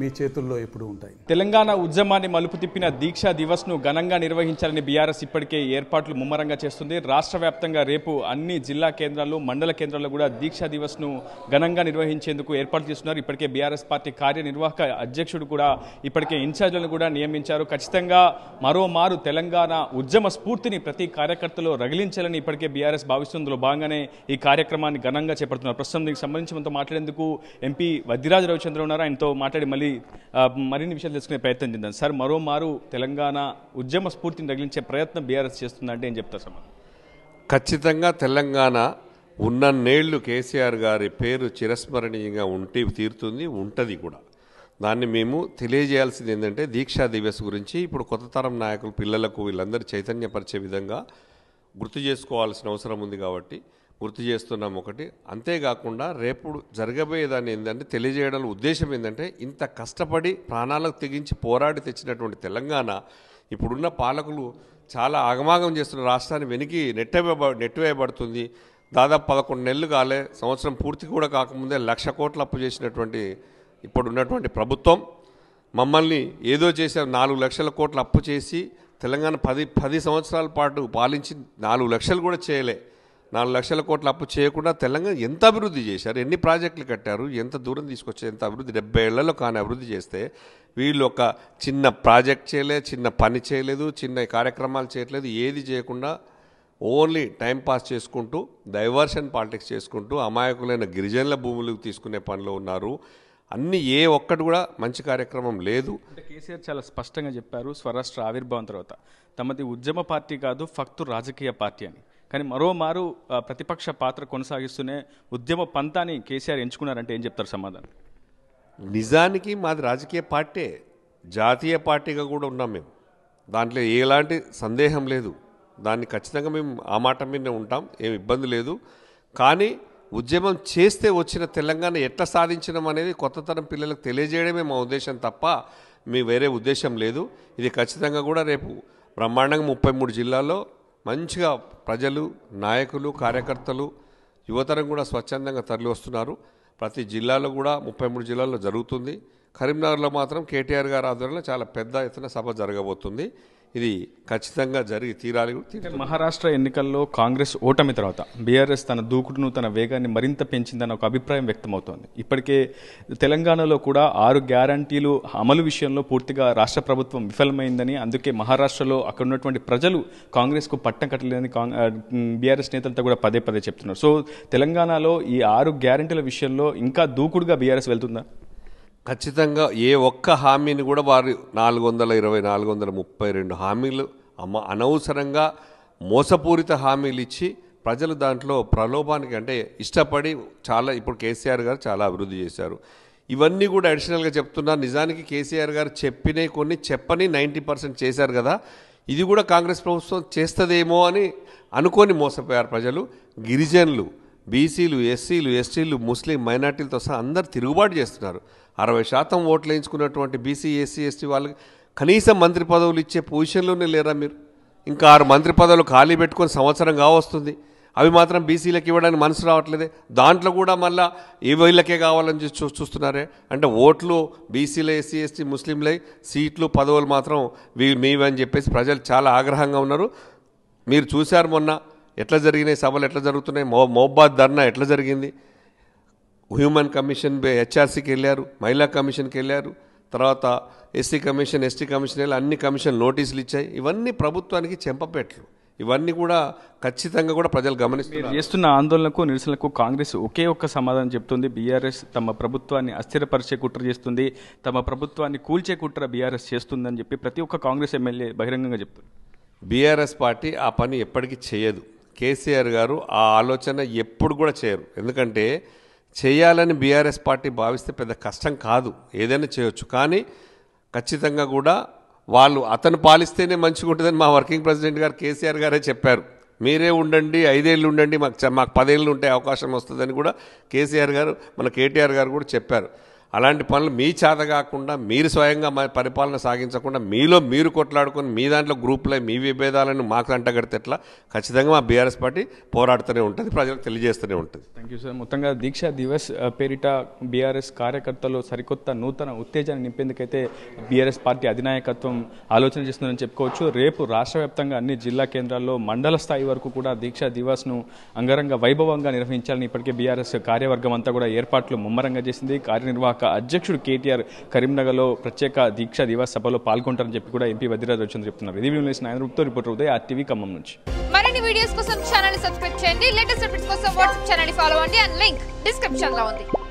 మీ చేతుల్లో ఎప్పుడు ఉంటాయి తెలంగాణ ఉద్యమాన్ని మలుపు తిప్పిన దీక్షా దివస్ ను ఘనంగా నిర్వహించాలని బీఆర్ఎస్ ఇప్పటికే ఏర్పాట్లు ముమ్మరంగా చేస్తుంది రాష్ట్ర వ్యాప్తంగా రేపు అన్ని జిల్లా కేంద్రాలు మండల కేంద్రాల్లో కూడా దీక్షా దివస్ ను ఘనంగా నిర్వహించేందుకు ఏర్పాట్లు చేస్తున్నారు ఇప్పటికే బీఆర్ఎస్ పార్టీ కార్యనిర్వాహక అధ్యక్షుడు కూడా ఇప్పటికే ఇన్ఛార్జీలను కూడా నియమించారు ఖచ్చితంగా మరోమారు తెలంగాణ ఉద్యమ స్ఫూర్తిని ప్రతి కార్యకర్తలో రగిలించాలని ఇప్పటికే బీఆర్ఎస్ భావిస్తుందిలో భాగంగానే ఈ కార్యక్రమాన్ని ఘనంగా చేపడుతున్నారు ప్రస్తుతం దీనికి సంబంధించి మనతో మాట్లాడేందుకు ఎంపీ వద్దిరాజు రవిచంద్ర ఉన్నారు ఆయనతో మాట్లాడి మళ్ళీ మళ్ళీ మరిన్ని విషయాలు తెలుసుకునే ప్రయత్నం చేద్దాం సార్ మరోమారు తెలంగాణ ఉద్యమ స్ఫూర్తిని తగిలించే ప్రయత్నం బీఆర్ఎస్ చేస్తుందంటే ఏం చెప్తారు సార్ ఖచ్చితంగా తెలంగాణ ఉన్నన్నేళ్లు కేసీఆర్ గారి పేరు చిరస్మరణీయంగా ఉంటే తీరుతుంది ఉంటుంది కూడా దాన్ని మేము తెలియజేయాల్సింది ఏంటంటే దీక్షా దివస్ గురించి ఇప్పుడు కొత్త తరం నాయకులు పిల్లలకు వీళ్ళందరూ చైతన్యపరిచే విధంగా గుర్తు చేసుకోవాల్సిన అవసరం ఉంది కాబట్టి గుర్తు చేస్తున్నాం ఒకటి అంతేకాకుండా రేపు జరగబోయేదాన్ని ఏంటంటే తెలియజేయడం ఉద్దేశం ఏంటంటే ఇంత కష్టపడి ప్రాణాలకు తెగించి పోరాడి తెచ్చినటువంటి తెలంగాణ ఇప్పుడున్న పాలకులు చాలా ఆగమాగం చేస్తున్న రాష్ట్రాన్ని వెనక్కి నెట్టవేబ నెట్టివేయబడుతుంది దాదాపు పదకొండు నెలలు కాలే సంవత్సరం పూర్తి కూడా కాకముందే లక్ష కోట్లు అప్పు చేసినటువంటి ఇప్పుడున్నటువంటి ప్రభుత్వం మమ్మల్ని ఏదో చేసే నాలుగు లక్షల కోట్లు అప్పు చేసి తెలంగాణ పది పది సంవత్సరాల పాటు పాలించి నాలుగు లక్షలు కూడా చేయలే నాలుగు లక్షల కోట్ల అప్పు చేయకుండా తెలంగాణ ఎంత అభివృద్ధి చేశారు ఎన్ని ప్రాజెక్టులు కట్టారు ఎంత దూరం తీసుకొచ్చారు ఎంత అభివృద్ధి డెబ్బై ఏళ్లలో కానీ అభివృద్ధి చేస్తే వీళ్ళు ఒక చిన్న ప్రాజెక్ట్ చేయలేదు చిన్న పని చేయలేదు చిన్న కార్యక్రమాలు చేయట్లేదు ఏది చేయకుండా ఓన్లీ టైం పాస్ చేసుకుంటూ డైవర్షన్ పాలిటిక్స్ చేసుకుంటూ అమాయకులైన గిరిజనుల భూములకు తీసుకునే పనిలో ఉన్నారు అన్ని ఏ ఒక్కటి కూడా మంచి కార్యక్రమం లేదు అంటే కేసీఆర్ చాలా స్పష్టంగా చెప్పారు స్వరాష్ట్ర ఆవిర్భావం తర్వాత తమది ఉద్యమ పార్టీ కాదు ఫక్తు రాజకీయ పార్టీ అని కానీ మరోమారు ప్రతిపక్ష పాత్ర కొనసాగిస్తూనే ఉద్యమ పంతాన్ని కేసీఆర్ ఎంచుకున్నారంటే ఏం చెప్తారు సమాధానం నిజానికి మాది రాజకీయ పార్టీ జాతీయ పార్టీగా కూడా ఉన్నాం మేము దాంట్లో ఎలాంటి సందేహం లేదు దాన్ని ఖచ్చితంగా మేము ఆ మాట మీదనే ఉంటాం ఏమి ఇబ్బంది లేదు కానీ ఉద్యమం చేస్తే వచ్చిన తెలంగాణ ఎట్లా సాధించడం అనేది కొత్త తరం పిల్లలకు తెలియజేయడమే మా ఉద్దేశం తప్ప మీ వేరే ఉద్దేశం లేదు ఇది ఖచ్చితంగా కూడా రేపు బ్రహ్మాండంగా ముప్పై మూడు జిల్లాల్లో మంచిగా ప్రజలు నాయకులు కార్యకర్తలు యువతరం కూడా స్వచ్ఛందంగా తరలి వస్తున్నారు ప్రతి జిల్లాలో కూడా ముప్పై మూడు జిల్లాల్లో జరుగుతుంది కరీంనగర్లో మాత్రం కేటీఆర్ గారి ఆధ్వర్యంలో చాలా పెద్ద ఎత్తున సభ జరగబోతుంది ఇది ఖచ్చితంగా జరిగి తీరాలి మహారాష్ట్ర ఎన్నికల్లో కాంగ్రెస్ ఓటమి తర్వాత బీఆర్ఎస్ తన దూకుడును తన వేగాన్ని మరింత పెంచిందన్న ఒక అభిప్రాయం వ్యక్తమవుతోంది ఇప్పటికే తెలంగాణలో కూడా ఆరు గ్యారంటీలు అమలు విషయంలో పూర్తిగా రాష్ట్ర ప్రభుత్వం విఫలమైందని అందుకే మహారాష్ట్రలో అక్కడ ఉన్నటువంటి ప్రజలు కాంగ్రెస్కు పట్టం కట్టలేదని బీఆర్ఎస్ నేతలతో కూడా పదే పదే చెప్తున్నారు సో తెలంగాణలో ఈ ఆరు గ్యారంటీల విషయంలో ఇంకా దూకుడుగా బీఆర్ఎస్ వెళ్తుందా ఖచ్చితంగా ఏ ఒక్క హామీని కూడా వారు నాలుగు వందల ఇరవై నాలుగు వందల ముప్పై రెండు హామీలు అమ్మ అనవసరంగా మోసపూరిత హామీలు ఇచ్చి ప్రజలు దాంట్లో ప్రలోభానికి అంటే ఇష్టపడి చాలా ఇప్పుడు కేసీఆర్ గారు చాలా అభివృద్ధి చేశారు ఇవన్నీ కూడా అడిషనల్గా చెప్తున్నారు నిజానికి కేసీఆర్ గారు చెప్పినవి కొన్ని చెప్పని నైంటీ పర్సెంట్ చేశారు కదా ఇది కూడా కాంగ్రెస్ ప్రభుత్వం చేస్తుందేమో అని అనుకొని మోసపోయారు ప్రజలు గిరిజనులు బీసీలు ఎస్సీలు ఎస్టీలు ముస్లిం మైనార్టీలతో సహా అందరు తిరుగుబాటు చేస్తున్నారు అరవై శాతం ఓట్లు వేయించుకున్నటువంటి బీసీ ఎస్సీ ఎస్టీ వాళ్ళకి కనీసం మంత్రి పదవులు ఇచ్చే పొజిషన్లోనే లేరా మీరు ఇంకా ఆరు మంత్రి పదవులు ఖాళీ పెట్టుకొని సంవత్సరం కావస్తుంది అవి మాత్రం బీసీలకు ఇవ్వడానికి మనసు రావట్లేదు దాంట్లో కూడా మళ్ళా ఏ వీళ్ళకే కావాలని చూ చూస్తున్నారే అంటే ఓట్లు బీసీలు ఎస్సీ ఎస్టీ ముస్లింలై సీట్లు పదవులు మాత్రం వీ మీవని చెప్పేసి ప్రజలు చాలా ఆగ్రహంగా ఉన్నారు మీరు చూశారు మొన్న ఎట్లా జరిగినాయి సభలు ఎట్లా జరుగుతున్నాయి మో మోబ్బాద్ ధర్నా ఎట్లా జరిగింది హ్యూమన్ కమిషన్ హెచ్ఆర్సీకి వెళ్ళారు మహిళా కమిషన్కి వెళ్ళారు తర్వాత ఎస్సీ కమిషన్ ఎస్టీ కమిషన్ వెళ్ళి అన్ని కమిషన్ నోటీసులు ఇచ్చాయి ఇవన్నీ ప్రభుత్వానికి చెంపపెట్లు ఇవన్నీ కూడా ఖచ్చితంగా కూడా ప్రజలు గమనిస్తారు చేస్తున్న ఆందోళనకు నిరసనలకు కాంగ్రెస్ ఒకే ఒక్క సమాధానం చెప్తుంది బీఆర్ఎస్ తమ ప్రభుత్వాన్ని అస్థిరపరిచే కుట్ర చేస్తుంది తమ ప్రభుత్వాన్ని కూల్చే కుట్ర బీఆర్ఎస్ చేస్తుందని చెప్పి ప్రతి ఒక్క కాంగ్రెస్ ఎమ్మెల్యే బహిరంగంగా చెప్తుంది బీఆర్ఎస్ పార్టీ ఆ పని ఎప్పటికీ చేయదు కేసీఆర్ గారు ఆ ఆలోచన ఎప్పుడు కూడా చేయరు ఎందుకంటే చేయాలని బీఆర్ఎస్ పార్టీ భావిస్తే పెద్ద కష్టం కాదు ఏదైనా చేయొచ్చు కానీ ఖచ్చితంగా కూడా వాళ్ళు అతను పాలిస్తేనే మంచిగా ఉంటుందని మా వర్కింగ్ ప్రెసిడెంట్ గారు కేసీఆర్ గారే చెప్పారు మీరే ఉండండి ఐదేళ్ళు ఉండండి మాకు మాకు పదేళ్ళు ఉంటే అవకాశం వస్తుందని కూడా కేసీఆర్ గారు మన కేటీఆర్ గారు కూడా చెప్పారు అలాంటి పనులు మీ చేత కాకుండా మీరు స్వయంగా పరిపాలన సాగించకుండా మీలో మీరు కొట్లాడుకొని మీ దాంట్లో గ్రూప్లో మీ విభేదాలను మాకు అంటగడితే ఎట్లా ఖచ్చితంగా మా బీఆర్ఎస్ పార్టీ పోరాడుతూనే ఉంటుంది ప్రజలకు తెలియజేస్తూనే ఉంటుంది థ్యాంక్ యూ సార్ మొత్తంగా దీక్ష దివస్ పేరిట బీఆర్ఎస్ కార్యకర్తలు సరికొత్త నూతన ఉత్తేజాన్ని నింపేందుకైతే బీఆర్ఎస్ పార్టీ అధినాయకత్వం ఆలోచన చేస్తుందని చెప్పుకోవచ్చు రేపు రాష్ట్ర వ్యాప్తంగా అన్ని జిల్లా కేంద్రాల్లో మండల స్థాయి వరకు కూడా దీక్ష దివస్ను అంగరంగ వైభవంగా నిర్వహించాలని ఇప్పటికే బీఆర్ఎస్ కార్యవర్గం అంతా కూడా ఏర్పాట్లు ముమ్మరంగా చేసింది కార్యనిర్వాహక అధ్యక్షుడు కేటీఆర్ కరీంనగర్లో ప్రత్యేక దీక్ష దివా సభలో పాల్గొంటారని చెప్పి కూడా ఎంపీ వదిరాజ్ రవిచంద్ర చెప్తున్నారు ఇది వీడియో న్యూస్ నాయనరూప్తో రిపోర్టర్ ఉదయ్ ఆర్టీవీ ఖమ్మం నుంచి మరిన్ని వీడియోస్ కోసం ఛానల్ సబ్స్క్రైబ్ చేయండి లేటెస్ట్ అప్డేట్స్ కోసం వాట్సాప్ ఛానల్ ఫాలో అవ్వండి అండ్ లింక్ డిస్క్రిప్షన్ లో ఉంది